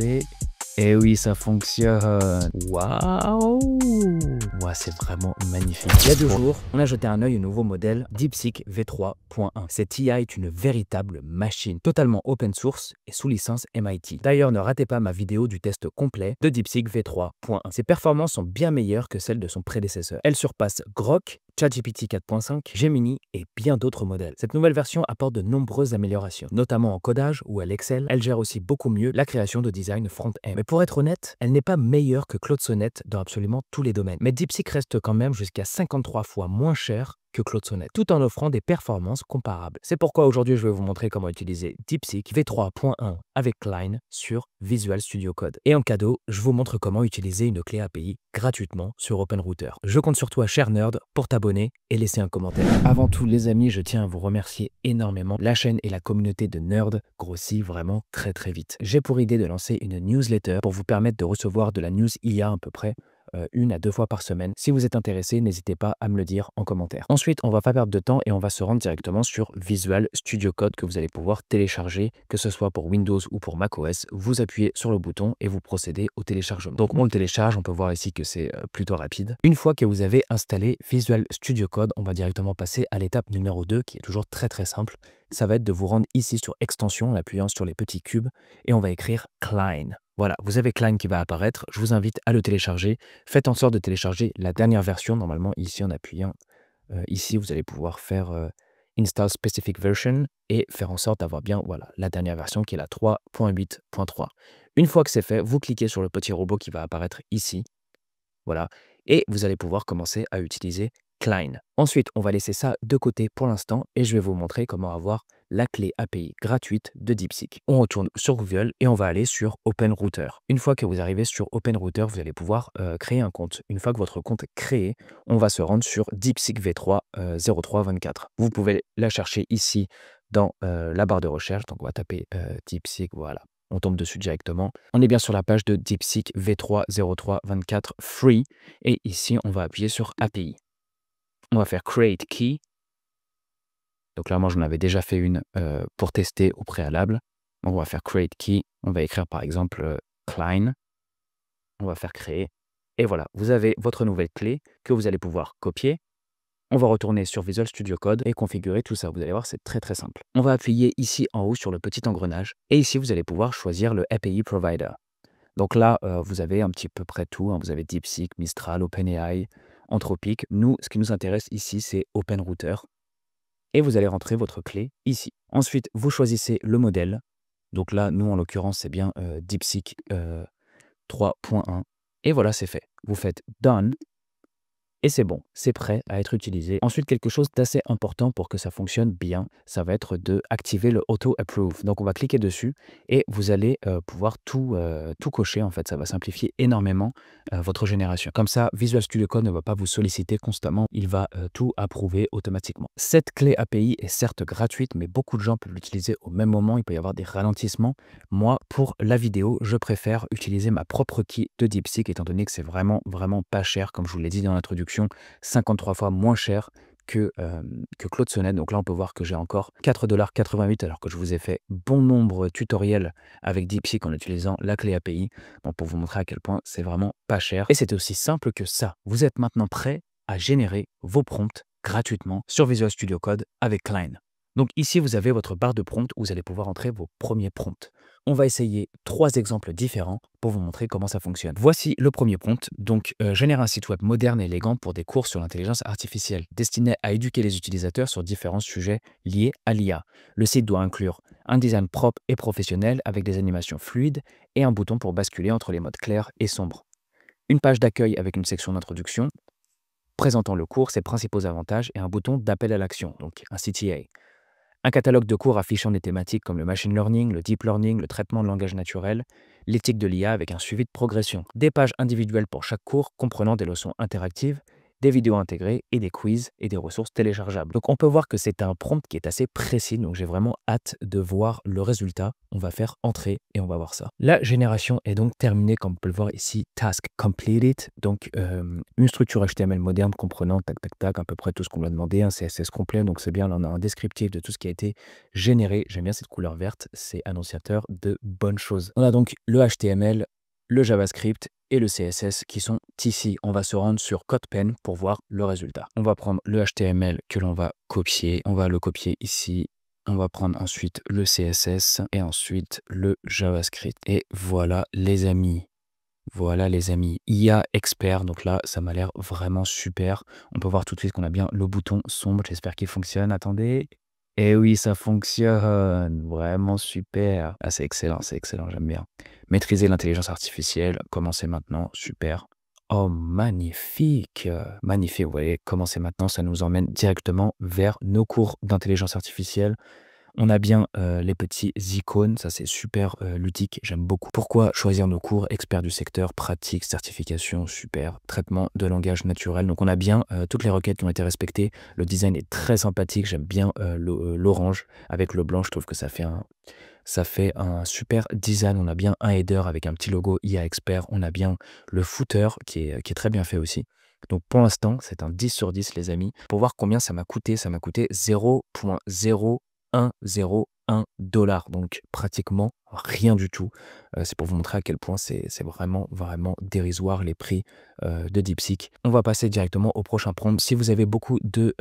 Et eh oui, ça fonctionne. Waouh wow, C'est vraiment magnifique. Il y a deux oh. jours, on a jeté un œil au nouveau modèle DeepSeek V3.1. Cette IA est une véritable machine, totalement open source et sous licence MIT. D'ailleurs, ne ratez pas ma vidéo du test complet de DeepSeek V3.1. Ses performances sont bien meilleures que celles de son prédécesseur. Elle surpasse Grok ChatGPT 4.5, Gemini et bien d'autres modèles. Cette nouvelle version apporte de nombreuses améliorations, notamment en codage ou à l'Excel. Elle gère aussi beaucoup mieux la création de design front-end. Mais pour être honnête, elle n'est pas meilleure que Claude Sonnette dans absolument tous les domaines. Mais DeepSeek reste quand même jusqu'à 53 fois moins cher que Claude Sonnet, tout en offrant des performances comparables. C'est pourquoi aujourd'hui je vais vous montrer comment utiliser DeepSeek V3.1 avec Klein sur Visual Studio Code. Et en cadeau, je vous montre comment utiliser une clé API gratuitement sur OpenRouter. Je compte sur toi, cher nerd, pour t'abonner et laisser un commentaire. Avant tout, les amis, je tiens à vous remercier énormément. La chaîne et la communauté de nerd grossit vraiment très très vite. J'ai pour idée de lancer une newsletter pour vous permettre de recevoir de la news IA à peu près euh, une à deux fois par semaine. Si vous êtes intéressé, n'hésitez pas à me le dire en commentaire. Ensuite, on va pas perdre de temps et on va se rendre directement sur Visual Studio Code que vous allez pouvoir télécharger, que ce soit pour Windows ou pour macOS. Vous appuyez sur le bouton et vous procédez au téléchargement. Donc on le télécharge, on peut voir ici que c'est euh, plutôt rapide. Une fois que vous avez installé Visual Studio Code, on va directement passer à l'étape numéro 2 qui est toujours très très simple ça va être de vous rendre ici sur Extension en appuyant sur les petits cubes et on va écrire Klein. Voilà, vous avez Klein qui va apparaître. Je vous invite à le télécharger. Faites en sorte de télécharger la dernière version. Normalement, ici en appuyant, euh, ici, vous allez pouvoir faire euh, Install Specific Version et faire en sorte d'avoir bien voilà, la dernière version qui est la 3.8.3. Une fois que c'est fait, vous cliquez sur le petit robot qui va apparaître ici. Voilà, et vous allez pouvoir commencer à utiliser Ensuite, on va laisser ça de côté pour l'instant et je vais vous montrer comment avoir la clé API gratuite de DeepSeek. On retourne sur Google et on va aller sur OpenRouter. Une fois que vous arrivez sur OpenRouter, vous allez pouvoir euh, créer un compte. Une fois que votre compte est créé, on va se rendre sur DeepSeek V3 0324. Euh, vous pouvez la chercher ici dans euh, la barre de recherche. Donc on va taper DeepSeek, voilà. On tombe dessus directement. On est bien sur la page de DeepSeek V3 Free. Et ici, on va appuyer sur API. On va faire create key. Donc là, moi, j'en avais déjà fait une euh, pour tester au préalable. On va faire create key. On va écrire par exemple euh, Klein. On va faire créer. Et voilà, vous avez votre nouvelle clé que vous allez pouvoir copier. On va retourner sur Visual Studio Code et configurer tout ça. Vous allez voir, c'est très très simple. On va appuyer ici en haut sur le petit engrenage et ici, vous allez pouvoir choisir le API Provider. Donc là, euh, vous avez un petit peu près tout. Hein. Vous avez DeepSeek, Mistral, OpenAI, anthropique. Nous, ce qui nous intéresse ici, c'est Open Router. Et vous allez rentrer votre clé ici. Ensuite, vous choisissez le modèle. Donc là, nous, en l'occurrence, c'est bien euh, DeepSeek 3.1. Euh, Et voilà, c'est fait. Vous faites Done et c'est bon, c'est prêt à être utilisé. Ensuite, quelque chose d'assez important pour que ça fonctionne bien, ça va être de activer le Auto Approve. Donc, on va cliquer dessus et vous allez euh, pouvoir tout, euh, tout cocher. En fait, ça va simplifier énormément euh, votre génération. Comme ça, Visual Studio Code ne va pas vous solliciter constamment. Il va tout approuver automatiquement. Cette clé API est certes gratuite, mais beaucoup de gens peuvent l'utiliser au même moment. Il peut y avoir des ralentissements. Moi, pour la vidéo, je préfère utiliser ma propre key de DeepSeek, étant donné que c'est vraiment, vraiment pas cher, comme je vous l'ai dit dans l'introduction 53 fois moins cher que, que Claude Sonnet. Donc là, on peut voir que j'ai encore 4,88$ alors que je vous ai fait bon nombre de tutoriels avec DeepSeek en utilisant la clé API pour vous montrer à quel point c'est vraiment pas cher. Et c'est aussi simple que ça. Vous êtes maintenant prêt à générer vos prompts gratuitement sur Visual Studio Code avec Klein. Donc ici, vous avez votre barre de prompts où vous allez pouvoir entrer vos premiers prompts on va essayer trois exemples différents pour vous montrer comment ça fonctionne. Voici le premier prompt, donc euh, Génère un site web moderne et élégant pour des cours sur l'intelligence artificielle, destiné à éduquer les utilisateurs sur différents sujets liés à l'IA. Le site doit inclure un design propre et professionnel avec des animations fluides et un bouton pour basculer entre les modes clairs et sombre. Une page d'accueil avec une section d'introduction, présentant le cours, ses principaux avantages et un bouton d'appel à l'action, donc un CTA. Un catalogue de cours affichant des thématiques comme le machine learning, le deep learning, le traitement de langage naturel, l'éthique de l'IA avec un suivi de progression. Des pages individuelles pour chaque cours comprenant des leçons interactives des vidéos intégrées et des quiz et des ressources téléchargeables. Donc on peut voir que c'est un prompt qui est assez précis, donc j'ai vraiment hâte de voir le résultat. On va faire entrer et on va voir ça. La génération est donc terminée, comme on peut le voir ici, task completed, donc euh, une structure HTML moderne comprenant tac tac tac à peu près tout ce qu'on lui a demandé, un CSS complet, donc c'est bien, on a un descriptif de tout ce qui a été généré. J'aime bien cette couleur verte, c'est annonciateur de bonnes choses. On a donc le HTML le JavaScript et le CSS qui sont ici. On va se rendre sur CodePen pour voir le résultat. On va prendre le HTML que l'on va copier. On va le copier ici. On va prendre ensuite le CSS et ensuite le JavaScript. Et voilà les amis. Voilà les amis, IA expert, donc là ça m'a l'air vraiment super. On peut voir tout de suite qu'on a bien le bouton sombre, j'espère qu'il fonctionne. Attendez, et oui, ça fonctionne. Vraiment super. Ah, c'est excellent, c'est excellent, j'aime bien. Maîtriser l'intelligence artificielle, commencez maintenant, super. Oh, magnifique Magnifique, vous voyez, commencer maintenant, ça nous emmène directement vers nos cours d'intelligence artificielle. On a bien euh, les petits icônes, ça c'est super euh, ludique, j'aime beaucoup. Pourquoi choisir nos cours Experts du secteur, pratique, certification, super, traitement de langage naturel. Donc on a bien euh, toutes les requêtes qui ont été respectées. Le design est très sympathique, j'aime bien l'orange avec le blanc, je trouve que ça fait un super design. On a bien un header avec un petit logo IA Expert. On a bien le footer qui est, qui est très bien fait aussi. Donc pour l'instant, c'est un 10 sur 10, les amis. Pour voir combien ça m'a coûté, ça m'a coûté 0.0 1,01 dollar. Donc pratiquement rien du tout. Euh, c'est pour vous montrer à quel point c'est vraiment, vraiment dérisoire les prix euh, de DeepSeek. On va passer directement au prochain prompt. Si vous avez beaucoup euh,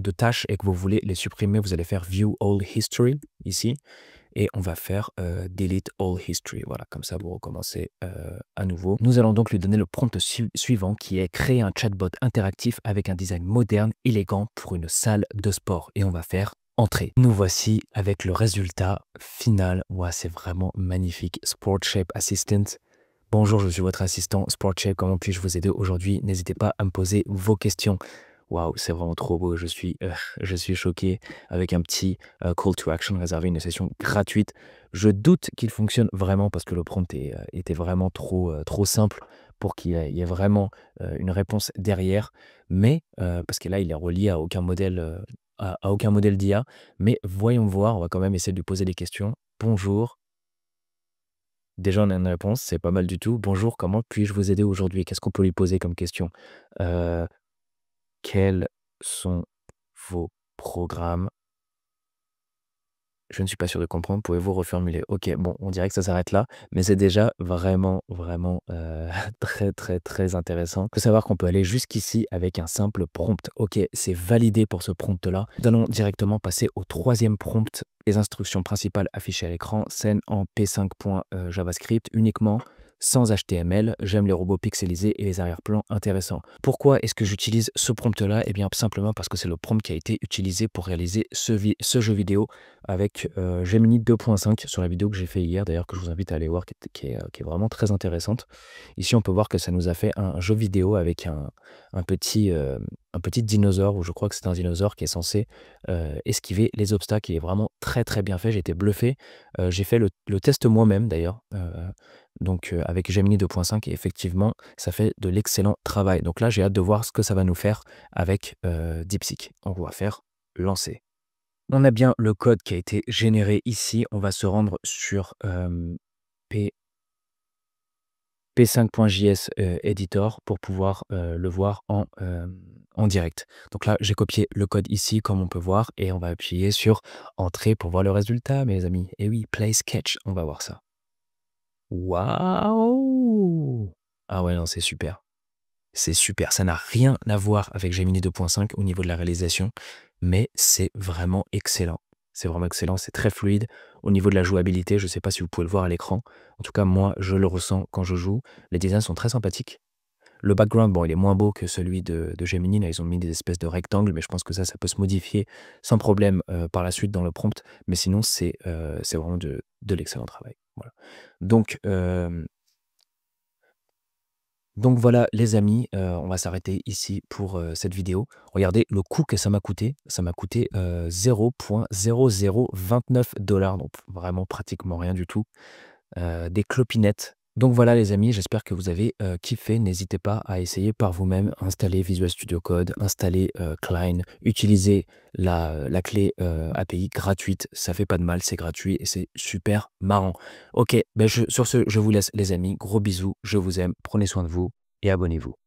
de, tâches et que vous voulez les supprimer, vous allez faire View All History ici. Et on va faire Delete All History. Voilà, comme ça vous recommencez à nouveau. Nous allons donc lui donner le prompt suivant qui est créer un chatbot interactif avec un design moderne, élégant pour une salle de sport. Et on va faire nous voici avec le résultat final. Ouais, c'est vraiment magnifique. SportShape Assistant. Bonjour, je suis votre assistant Sport Comment puis-je vous aider aujourd'hui N'hésitez pas à me poser vos questions. Waouh, c'est vraiment trop beau. Je suis, euh, je suis choqué avec un petit euh, call to action réservé une session gratuite. Je doute qu'il fonctionne vraiment parce que le prompt euh, était vraiment trop, trop simple pour qu'il y ait vraiment une réponse derrière, mais parce que là, il est relié à aucun modèle à, aucun modèle d'IA, mais voyons voir, on va quand même essayer de lui poser des questions. Bonjour. Déjà, on a une réponse, c'est pas mal du tout. Bonjour, comment puis-je vous aider aujourd'hui Qu'est-ce qu'on peut lui poser comme question euh, Quels sont vos programmes je ne suis pas sûr de comprendre, pouvez-vous reformuler Ok, bon, on dirait que ça s'arrête là, mais c'est déjà vraiment, vraiment euh, très, très, très intéressant. Il savoir qu'on peut aller jusqu'ici avec un simple prompt. Ok, c'est validé pour ce prompt-là. Nous allons directement passer au troisième prompt. Les instructions principales affichées à l'écran, scène en P5.javascript euh, uniquement sans HTML. J'aime les robots pixelisés et les arrière-plans intéressants. Pourquoi est-ce que j'utilise ce prompt-là Eh bien, simplement parce que c'est le prompt qui a été utilisé pour réaliser ce, jeu vidéo avec euh, Gemini 2.5 sur la vidéo que j'ai fait hier, d'ailleurs, que je vous invite à aller voir, qui est, vraiment très intéressante. Ici, on peut voir que ça nous a fait un jeu vidéo avec un, petit, euh, un petit dinosaure, ou je crois que c'est un dinosaure qui est censé euh, esquiver les obstacles. Il est vraiment très très bien fait, j'ai été bluffé. Euh, j'ai fait le, test moi-même d'ailleurs, euh, donc avec Gemini 2.5, et effectivement, ça fait de l'excellent travail. Donc là, j'ai hâte de voir ce que ça va nous faire avec DeepSeek. On va faire lancer. On a bien le code qui a été généré ici. On va se rendre sur P p5.js euh, editor pour pouvoir euh, le voir en, euh, en, direct. Donc là, j'ai copié le code ici, comme on peut voir, et on va appuyer sur entrée pour voir le résultat, mes amis. Et oui, play sketch, on va voir ça. Waouh Ah ouais, non, c'est super. C'est super. Ça n'a rien à voir avec Gemini 2.5 au niveau de la réalisation, mais c'est vraiment excellent. C'est vraiment excellent, c'est très fluide. Au niveau de la jouabilité, je ne sais pas si vous pouvez le voir à l'écran. En tout cas, moi, je le ressens quand je joue. Les designs sont très sympathiques. Le background, bon, il est moins beau que celui de, Gemini. Là, ils ont mis des espèces de rectangles, mais je pense que ça, ça peut se modifier sans problème euh, par la suite dans le prompt. Mais sinon, c'est euh, vraiment de, l'excellent travail. Voilà. Donc, euh, donc voilà les amis, euh, on va s'arrêter ici pour euh, cette vidéo. Regardez le coût que ça m'a coûté. Ça m'a coûté 0.0029 euh, dollars, donc vraiment pratiquement rien du tout. des clopinettes donc voilà les amis, j'espère que vous avez euh, kiffé. N'hésitez pas à essayer par vous-même, installer Visual Studio Code, installer euh, Klein, utiliser la, euh, clé API gratuite, ça fait pas de mal, c'est gratuit et c'est super marrant. Ok, ben sur ce, je vous laisse les amis, gros bisous, je vous aime, prenez soin de vous et abonnez-vous.